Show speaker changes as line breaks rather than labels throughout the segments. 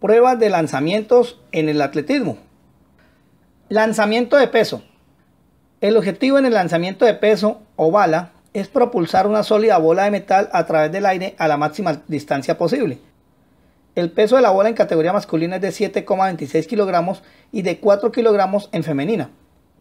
Pruebas de lanzamientos en el atletismo. Lanzamiento de peso. El objetivo en el lanzamiento de peso o bala es propulsar una sólida bola de metal a través del aire a la máxima distancia posible. El peso de la bola en categoría masculina es de 7,26 kilogramos y de 4 kilogramos en femenina.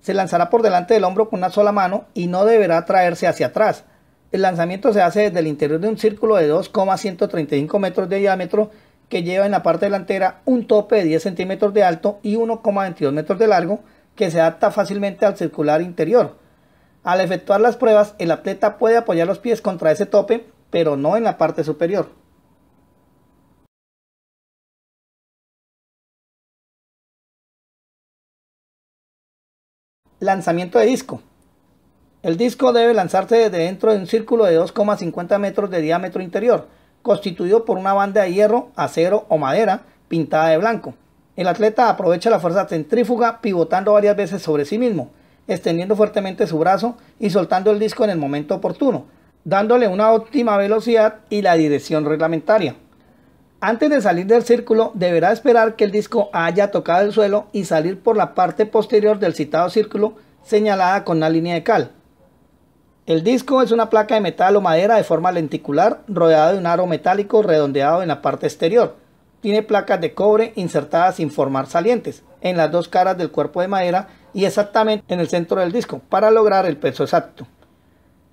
Se lanzará por delante del hombro con una sola mano y no deberá traerse hacia atrás. El lanzamiento se hace desde el interior de un círculo de 2,135 metros de diámetro que lleva en la parte delantera un tope de 10 centímetros de alto y 1,22 metros de largo que se adapta fácilmente al circular interior. Al efectuar las pruebas, el atleta puede apoyar los pies contra ese tope, pero no en la parte superior. Lanzamiento de disco. El disco debe lanzarse desde dentro de un círculo de 2,50 metros de diámetro interior constituido por una banda de hierro, acero o madera pintada de blanco. El atleta aprovecha la fuerza centrífuga pivotando varias veces sobre sí mismo, extendiendo fuertemente su brazo y soltando el disco en el momento oportuno, dándole una óptima velocidad y la dirección reglamentaria. Antes de salir del círculo, deberá esperar que el disco haya tocado el suelo y salir por la parte posterior del citado círculo señalada con una línea de cal. El disco es una placa de metal o madera de forma lenticular rodeada de un aro metálico redondeado en la parte exterior. Tiene placas de cobre insertadas sin formar salientes en las dos caras del cuerpo de madera y exactamente en el centro del disco para lograr el peso exacto.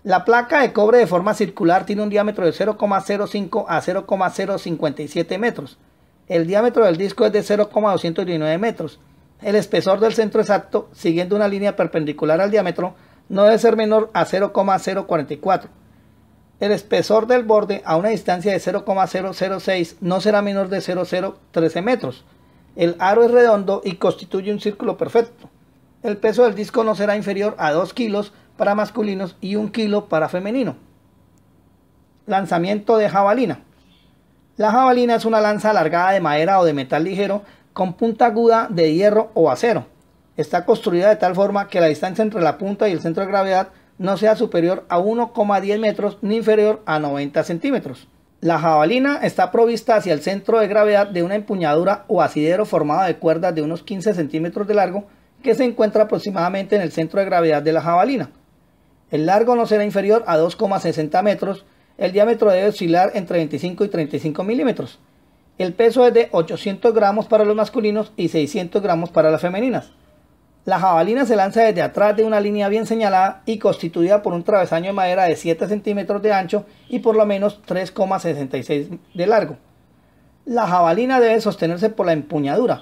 La placa de cobre de forma circular tiene un diámetro de 0,05 a 0,057 metros. El diámetro del disco es de 0,219 metros. El espesor del centro exacto, siguiendo una línea perpendicular al diámetro, no debe ser menor a 0,044. El espesor del borde a una distancia de 0,006 no será menor de 0,013 metros. El aro es redondo y constituye un círculo perfecto. El peso del disco no será inferior a 2 kilos para masculinos y 1 kilo para femenino. Lanzamiento de jabalina. La jabalina es una lanza alargada de madera o de metal ligero con punta aguda de hierro o acero está construida de tal forma que la distancia entre la punta y el centro de gravedad no sea superior a 1,10 metros ni inferior a 90 centímetros. La jabalina está provista hacia el centro de gravedad de una empuñadura o asidero formado de cuerdas de unos 15 centímetros de largo que se encuentra aproximadamente en el centro de gravedad de la jabalina. El largo no será inferior a 2,60 metros, el diámetro debe oscilar entre 25 y 35 milímetros. El peso es de 800 gramos para los masculinos y 600 gramos para las femeninas. La jabalina se lanza desde atrás de una línea bien señalada y constituida por un travesaño de madera de 7 centímetros de ancho y por lo menos 3,66 de largo. La jabalina debe sostenerse por la empuñadura.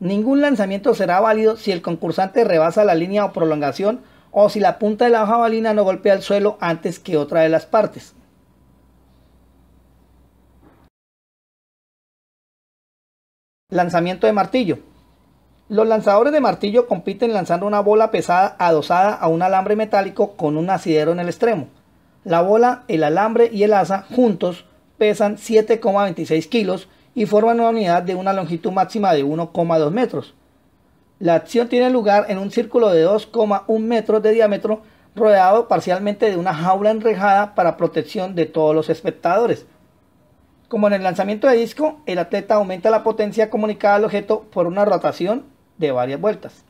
Ningún lanzamiento será válido si el concursante rebasa la línea o prolongación o si la punta de la jabalina no golpea el suelo antes que otra de las partes. Lanzamiento de martillo. Los lanzadores de martillo compiten lanzando una bola pesada adosada a un alambre metálico con un asidero en el extremo. La bola, el alambre y el asa juntos pesan 7,26 kilos y forman una unidad de una longitud máxima de 1,2 metros. La acción tiene lugar en un círculo de 2,1 metros de diámetro rodeado parcialmente de una jaula enrejada para protección de todos los espectadores. Como en el lanzamiento de disco, el atleta aumenta la potencia comunicada al objeto por una rotación de varias vueltas.